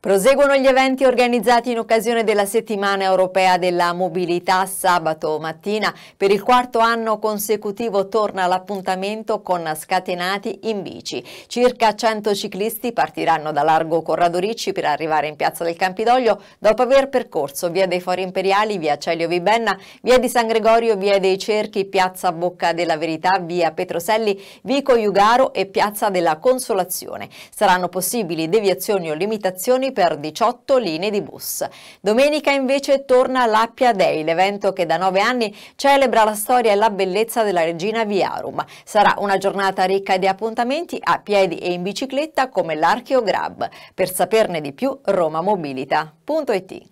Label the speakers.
Speaker 1: Proseguono gli eventi organizzati in occasione della settimana europea della mobilità sabato mattina. Per il quarto anno consecutivo torna l'appuntamento con Scatenati in bici. Circa 100 ciclisti partiranno da Largo Corrado Ricci per arrivare in Piazza del Campidoglio dopo aver percorso via dei Fori Imperiali, via Celio Vibenna, via di San Gregorio, via dei Cerchi, piazza Bocca della Verità, via Petroselli, Vico Iugaro e piazza della Consolazione. Saranno possibili deviazioni o limitazioni per 18 linee di bus. Domenica invece torna l'Appia Day, l'evento che da nove anni celebra la storia e la bellezza della regina Viarum. Sarà una giornata ricca di appuntamenti a piedi e in bicicletta come l'Archeograb. Per saperne di più, romamobilita.it